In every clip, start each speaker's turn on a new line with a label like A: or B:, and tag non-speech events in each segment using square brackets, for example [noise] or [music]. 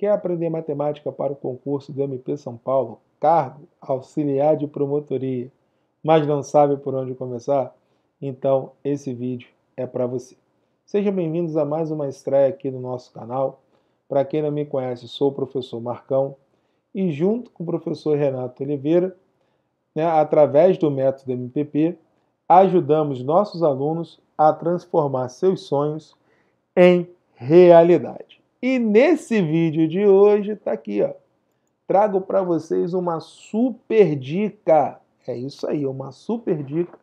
A: Quer aprender matemática para o concurso do MP São Paulo? Cargo auxiliar de promotoria, mas não sabe por onde começar? Então, esse vídeo é para você. Sejam bem-vindos a mais uma estreia aqui no nosso canal. Para quem não me conhece, sou o professor Marcão e junto com o professor Renato Oliveira, né, através do método MPP, ajudamos nossos alunos a transformar seus sonhos em realidade. E nesse vídeo de hoje tá aqui, ó. Trago para vocês uma super dica. É isso aí, uma super dica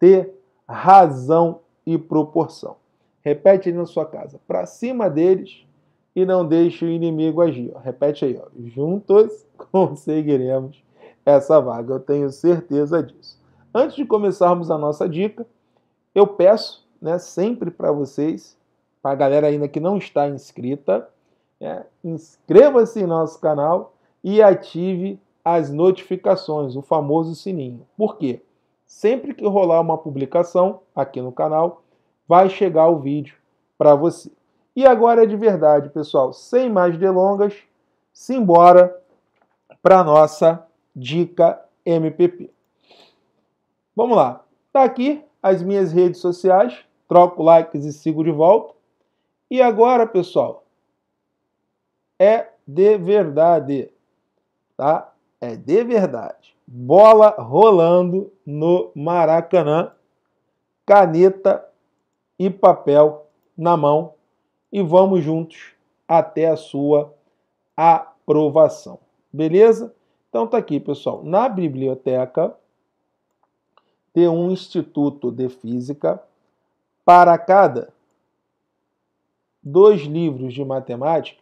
A: de razão e proporção. Repete aí na sua casa, para cima deles e não deixe o inimigo agir. Ó. Repete aí, ó. juntos [laughs] conseguiremos essa vaga, eu tenho certeza disso. Antes de começarmos a nossa dica, eu peço né, sempre para vocês para a galera ainda que não está inscrita, né, inscreva-se em nosso canal e ative as notificações, o famoso sininho. Por quê? Sempre que rolar uma publicação aqui no canal, vai chegar o vídeo para você. E agora é de verdade, pessoal, sem mais delongas, simbora para nossa dica MPP. Vamos lá. Tá aqui as minhas redes sociais. Troco likes e sigo de volta. E agora, pessoal, é de verdade, tá? É de verdade. Bola rolando no Maracanã, caneta e papel na mão e vamos juntos até a sua aprovação. Beleza? Então tá aqui, pessoal. Na biblioteca tem um instituto de física para cada dois livros de matemática,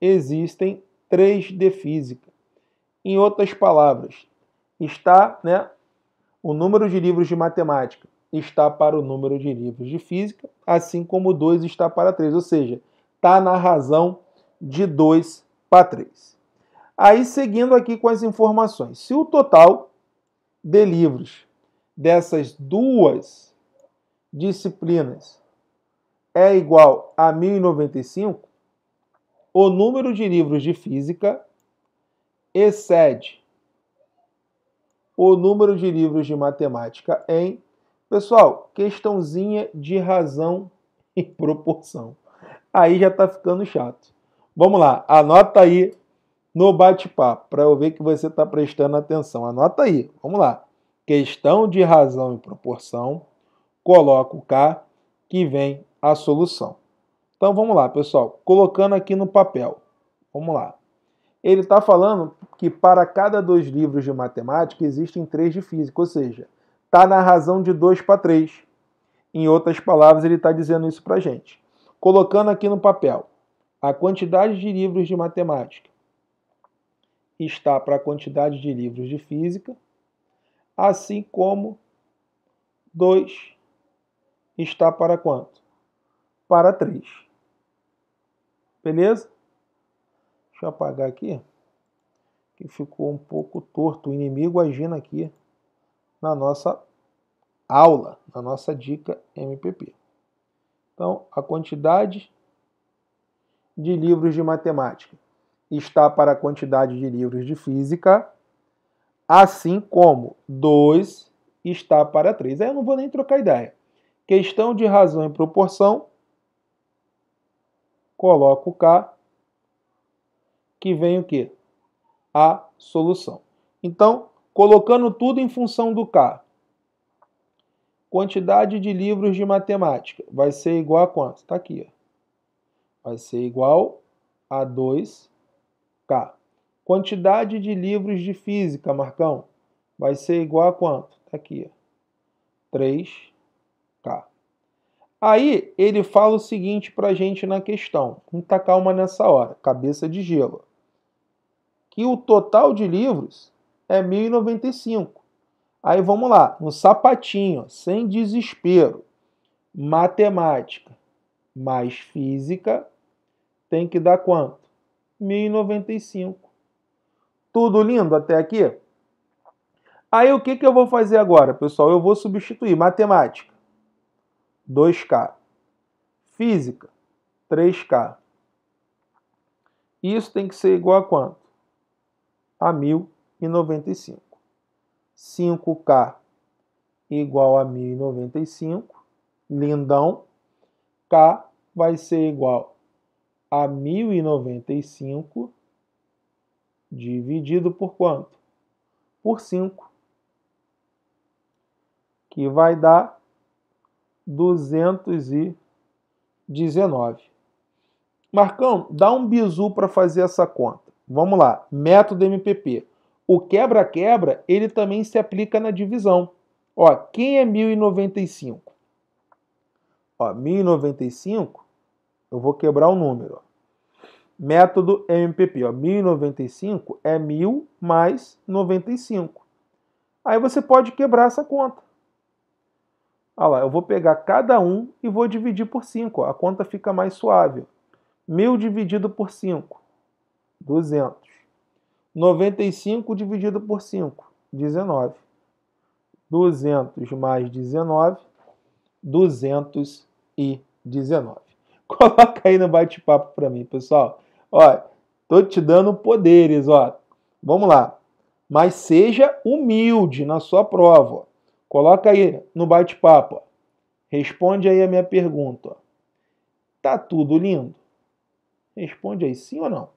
A: existem três de física. Em outras palavras, está né, o número de livros de matemática está para o número de livros de física, assim como 2 está para 3, ou seja, está na razão de 2 para 3. Aí, seguindo aqui com as informações, se o total de livros dessas duas disciplinas é igual a 1095, o número de livros de física excede o número de livros de matemática em. Pessoal, questãozinha de razão [laughs] e proporção. Aí já está ficando chato. Vamos lá, anota aí no bate-papo para eu ver que você está prestando atenção. Anota aí, vamos lá. Questão de razão e proporção coloco K, que vem a solução. Então vamos lá, pessoal. Colocando aqui no papel. Vamos lá. Ele está falando que para cada dois livros de matemática existem três de física, ou seja, está na razão de dois para três. Em outras palavras, ele está dizendo isso para a gente. Colocando aqui no papel, a quantidade de livros de matemática está para a quantidade de livros de física, assim como 2 está para quanto? Para 3. Beleza? Deixa eu apagar aqui, que ficou um pouco torto. O inimigo agindo aqui na nossa aula, na nossa dica MPP. Então, a quantidade de livros de matemática está para a quantidade de livros de física, assim como 2 está para 3. Aí eu não vou nem trocar ideia. Questão de razão e proporção, coloco K, que vem o quê? A solução. Então, colocando tudo em função do K, quantidade de livros de matemática vai ser igual a quanto? Está aqui. Ó. Vai ser igual a 2K. Quantidade de livros de física, Marcão, vai ser igual a quanto? Está aqui. Ó. 3 Aí ele fala o seguinte para a gente na questão, muita tá calma nessa hora, cabeça de gelo, que o total de livros é 1.095. Aí vamos lá, no um sapatinho, sem desespero, matemática mais física tem que dar quanto? 1.095. Tudo lindo até aqui? Aí o que, que eu vou fazer agora, pessoal? Eu vou substituir matemática 2K. Física, 3K. Isso tem que ser igual a quanto? A 1095. 5K igual a 1095. Lindão. K vai ser igual a 1095 dividido por quanto? Por 5. Que vai dar 219. Marcão, dá um bizu para fazer essa conta. Vamos lá, método MPP. O quebra-quebra, ele também se aplica na divisão. Ó, quem é 1095? Ó, 1095, eu vou quebrar o um número. Ó. Método MPP, ó, 1095 é 1000 mais 95. Aí você pode quebrar essa conta. Olha ah lá, eu vou pegar cada um e vou dividir por 5. A conta fica mais suave. 1.000 dividido por 5, 200. 95 dividido por 5, 19. 200 mais 19, 219. [laughs] Coloca aí no bate-papo para mim, pessoal. Olha, tô te dando poderes, ó. Vamos lá. Mas seja humilde na sua prova. Coloca aí no bate-papo. Responde aí a minha pergunta. Tá tudo lindo? Responde aí sim ou não.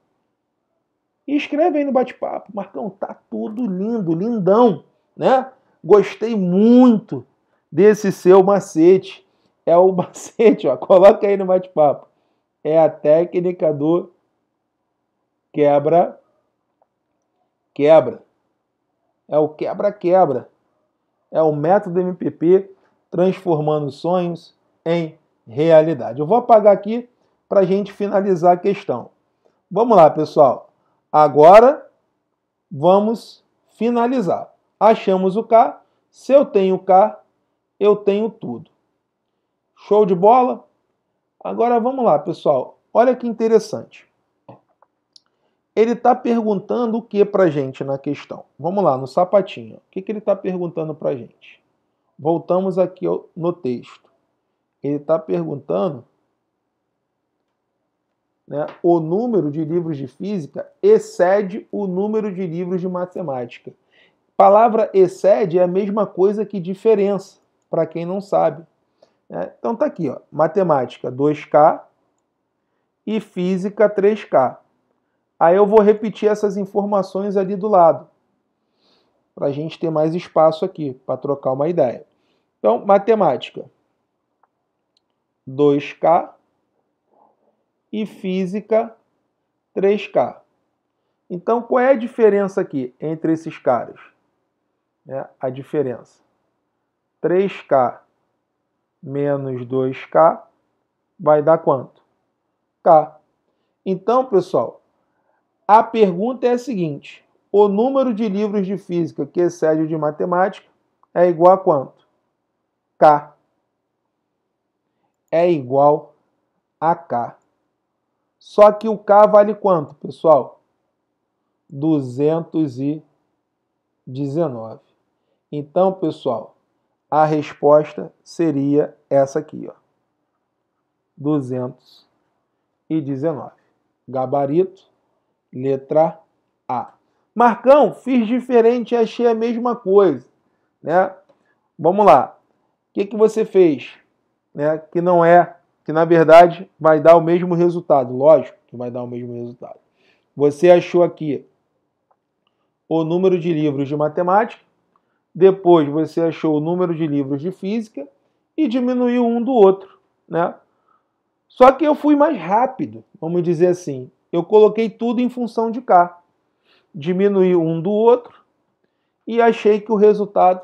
A: E escreve aí no bate-papo, Marcão, tá tudo lindo, lindão, né? Gostei muito desse seu macete. É o [laughs] macete, ó, coloca aí no bate-papo. É a técnica do quebra quebra. É o quebra quebra é o método MPP transformando sonhos em realidade. Eu vou apagar aqui para a gente finalizar a questão. Vamos lá, pessoal. Agora vamos finalizar. Achamos o K. Se eu tenho K, eu tenho tudo. Show de bola? Agora vamos lá, pessoal. Olha que interessante ele está perguntando o que para gente na questão? Vamos lá, no sapatinho. O que, que ele está perguntando para gente? Voltamos aqui no texto. Ele está perguntando né, o número de livros de física excede o número de livros de matemática. Palavra excede é a mesma coisa que diferença, para quem não sabe. Né? Então está aqui, ó, matemática 2K e física 3K. Aí eu vou repetir essas informações ali do lado, para a gente ter mais espaço aqui, para trocar uma ideia. Então, matemática. 2K e física 3K. Então, qual é a diferença aqui entre esses caras? É a diferença. 3K menos 2K vai dar quanto? K. Então, pessoal, a pergunta é a seguinte: o número de livros de física que excede o de matemática é igual a quanto? K é igual a K. Só que o K vale quanto, pessoal? 219. Então, pessoal, a resposta seria essa aqui, ó. 219. Gabarito Letra A. Marcão, fiz diferente e achei a mesma coisa, né? Vamos lá. O que, que você fez, né? Que não é, que na verdade vai dar o mesmo resultado. Lógico que vai dar o mesmo resultado. Você achou aqui o número de livros de matemática, depois você achou o número de livros de física e diminuiu um do outro, né? Só que eu fui mais rápido, vamos dizer assim. Eu coloquei tudo em função de K. Diminui um do outro e achei que o resultado,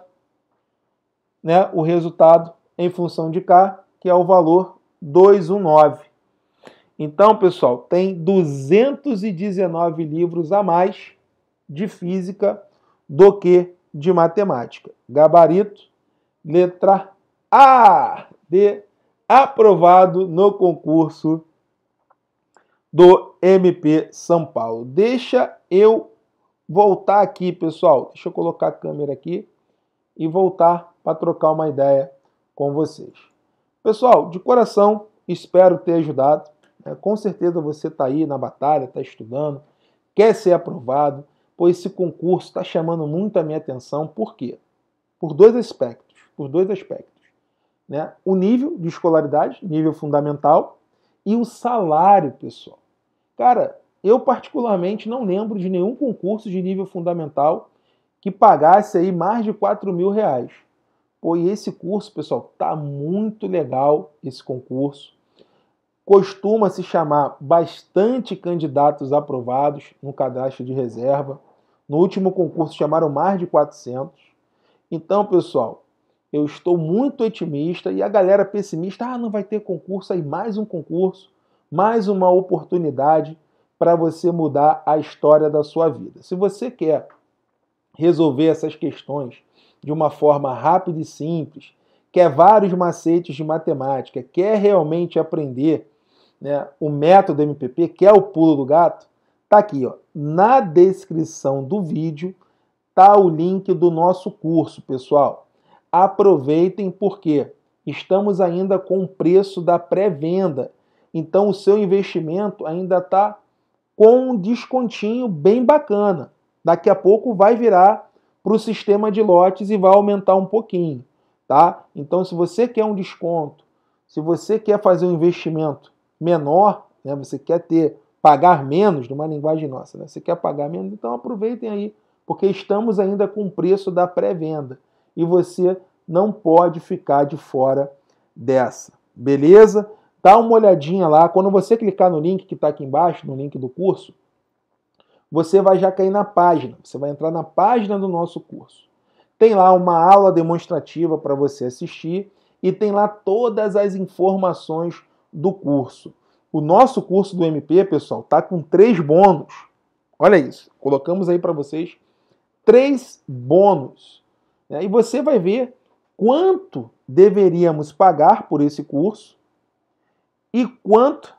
A: né, o resultado em função de K, que é o valor 219. Então, pessoal, tem 219 livros a mais de física do que de matemática. Gabarito, letra A, de aprovado no concurso do MP São Paulo. Deixa eu voltar aqui, pessoal. Deixa eu colocar a câmera aqui e voltar para trocar uma ideia com vocês. Pessoal, de coração, espero ter ajudado. Né? Com certeza você está aí na batalha, está estudando, quer ser aprovado, pois esse concurso está chamando muito a minha atenção. Por quê? Por dois aspectos. Por dois aspectos. Né? O nível de escolaridade, nível fundamental, e o salário, pessoal. Cara, eu particularmente não lembro de nenhum concurso de nível fundamental que pagasse aí mais de 4 mil reais. Pô, e esse curso, pessoal, tá muito legal esse concurso. Costuma se chamar bastante candidatos aprovados no cadastro de reserva. No último concurso chamaram mais de 400. Então, pessoal, eu estou muito otimista e a galera pessimista, ah, não vai ter concurso aí, mais um concurso, mais uma oportunidade para você mudar a história da sua vida. Se você quer resolver essas questões de uma forma rápida e simples, quer vários macetes de matemática, quer realmente aprender né, o método MPP, quer o pulo do gato, tá aqui, ó, na descrição do vídeo tá o link do nosso curso, pessoal. Aproveitem porque estamos ainda com o preço da pré-venda. Então o seu investimento ainda está com um descontinho bem bacana. Daqui a pouco vai virar para o sistema de lotes e vai aumentar um pouquinho, tá? Então se você quer um desconto, se você quer fazer um investimento menor, né, você quer ter pagar menos, numa linguagem nossa, né? Você quer pagar menos, então aproveitem aí, porque estamos ainda com o preço da pré-venda e você não pode ficar de fora dessa. Beleza? Dá uma olhadinha lá. Quando você clicar no link que está aqui embaixo, no link do curso, você vai já cair na página. Você vai entrar na página do nosso curso. Tem lá uma aula demonstrativa para você assistir e tem lá todas as informações do curso. O nosso curso do MP, pessoal, está com três bônus. Olha isso. Colocamos aí para vocês três bônus. Né? E você vai ver quanto deveríamos pagar por esse curso e quanto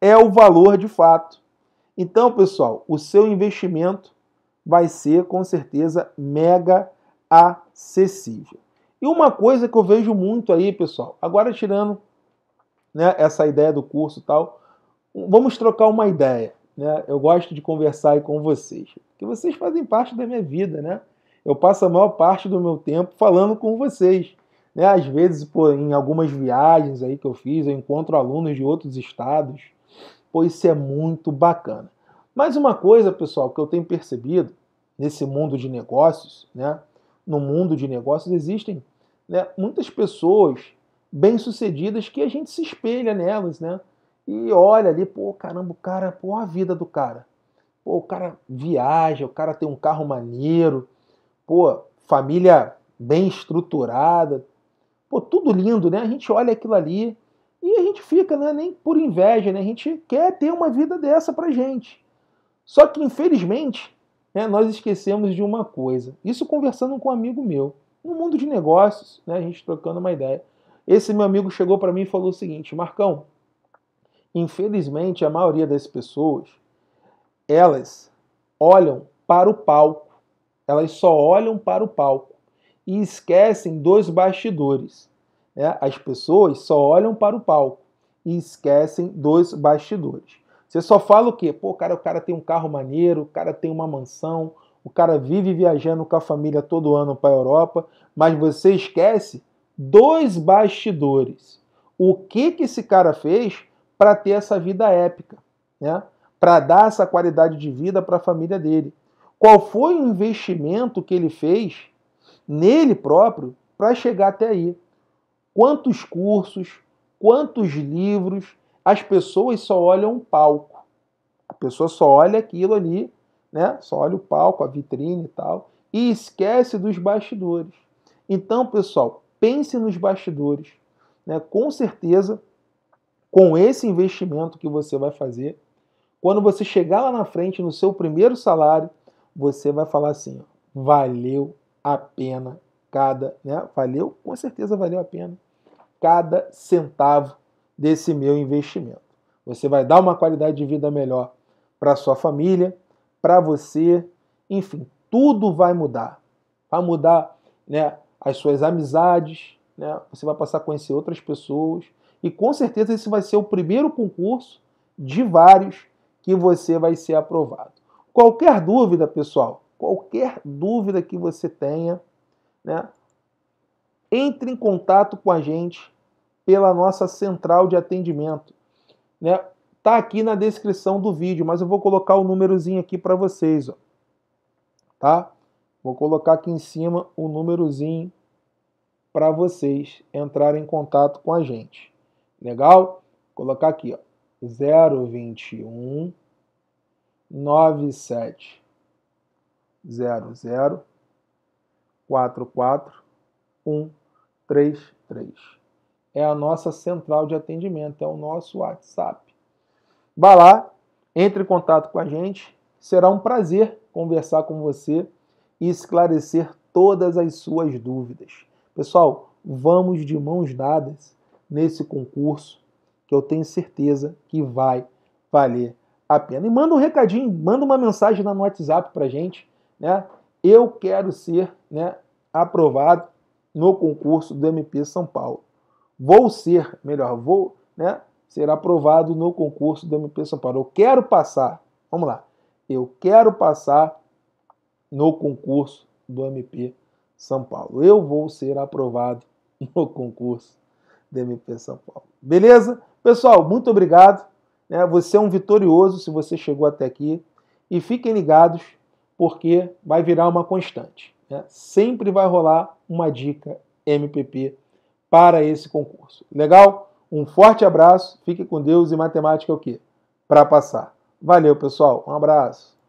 A: é o valor de fato. Então, pessoal, o seu investimento vai ser com certeza mega acessível. E uma coisa que eu vejo muito aí, pessoal, agora tirando né, essa ideia do curso e tal, vamos trocar uma ideia. Né? Eu gosto de conversar aí com vocês, que vocês fazem parte da minha vida, né? eu passo a maior parte do meu tempo falando com vocês. Né? Às vezes, pô, em algumas viagens aí que eu fiz, eu encontro alunos de outros estados. Pô, isso é muito bacana. Mais uma coisa, pessoal, que eu tenho percebido nesse mundo de negócios, né? No mundo de negócios existem né, muitas pessoas bem-sucedidas que a gente se espelha nelas, né? E olha ali, pô, caramba, o cara, pô, a vida do cara. Pô, o cara viaja, o cara tem um carro maneiro, pô, família bem estruturada, pô, tudo lindo, né? A gente olha aquilo ali e a gente fica, né, nem por inveja, né? A gente quer ter uma vida dessa pra gente. Só que, infelizmente, né, nós esquecemos de uma coisa. Isso conversando com um amigo meu, no mundo de negócios, né, a gente trocando uma ideia. Esse meu amigo chegou para mim e falou o seguinte: Marcão, infelizmente a maioria das pessoas elas olham para o palco elas só olham para o palco e esquecem dos bastidores. Né? As pessoas só olham para o palco e esquecem dos bastidores. Você só fala o quê? Pô, cara, o cara tem um carro maneiro, o cara tem uma mansão, o cara vive viajando com a família todo ano para a Europa, mas você esquece dois bastidores. O que que esse cara fez para ter essa vida épica, né? Para dar essa qualidade de vida para a família dele qual foi o investimento que ele fez nele próprio para chegar até aí? Quantos cursos, quantos livros? As pessoas só olham o palco. A pessoa só olha aquilo ali, né? Só olha o palco, a vitrine e tal, e esquece dos bastidores. Então, pessoal, pense nos bastidores. Né? Com certeza, com esse investimento que você vai fazer, quando você chegar lá na frente no seu primeiro salário, você vai falar assim: ó, valeu a pena cada, né? Valeu, com certeza valeu a pena cada centavo desse meu investimento. Você vai dar uma qualidade de vida melhor para sua família, para você, enfim, tudo vai mudar. Vai mudar, né, as suas amizades, né? Você vai passar a conhecer outras pessoas e com certeza esse vai ser o primeiro concurso de vários que você vai ser aprovado. Qualquer dúvida, pessoal, qualquer dúvida que você tenha, né, entre em contato com a gente pela nossa central de atendimento. Né? Tá aqui na descrição do vídeo, mas eu vou colocar o númerozinho aqui para vocês, ó. Tá? Vou colocar aqui em cima o númerozinho para vocês entrarem em contato com a gente. Legal? Vou colocar aqui, ó. 021 97 00 É a nossa central de atendimento, é o nosso WhatsApp. Vá lá, entre em contato com a gente, será um prazer conversar com você e esclarecer todas as suas dúvidas. Pessoal, vamos de mãos dadas nesse concurso que eu tenho certeza que vai valer a pena. E manda um recadinho, manda uma mensagem lá no WhatsApp para gente, né? Eu quero ser, né, aprovado no concurso do MP São Paulo. Vou ser, melhor, vou, né, ser aprovado no concurso do MP São Paulo. Eu quero passar. Vamos lá. Eu quero passar no concurso do MP São Paulo. Eu vou ser aprovado [laughs] no concurso do MP São Paulo. Beleza? Pessoal, muito obrigado. Né? Você é um vitorioso se você chegou até aqui. E fiquem ligados, porque vai virar uma constante. Né? Sempre vai rolar uma dica MPP para esse concurso. Legal? Um forte abraço, fique com Deus e matemática é o quê? Para passar. Valeu, pessoal. Um abraço.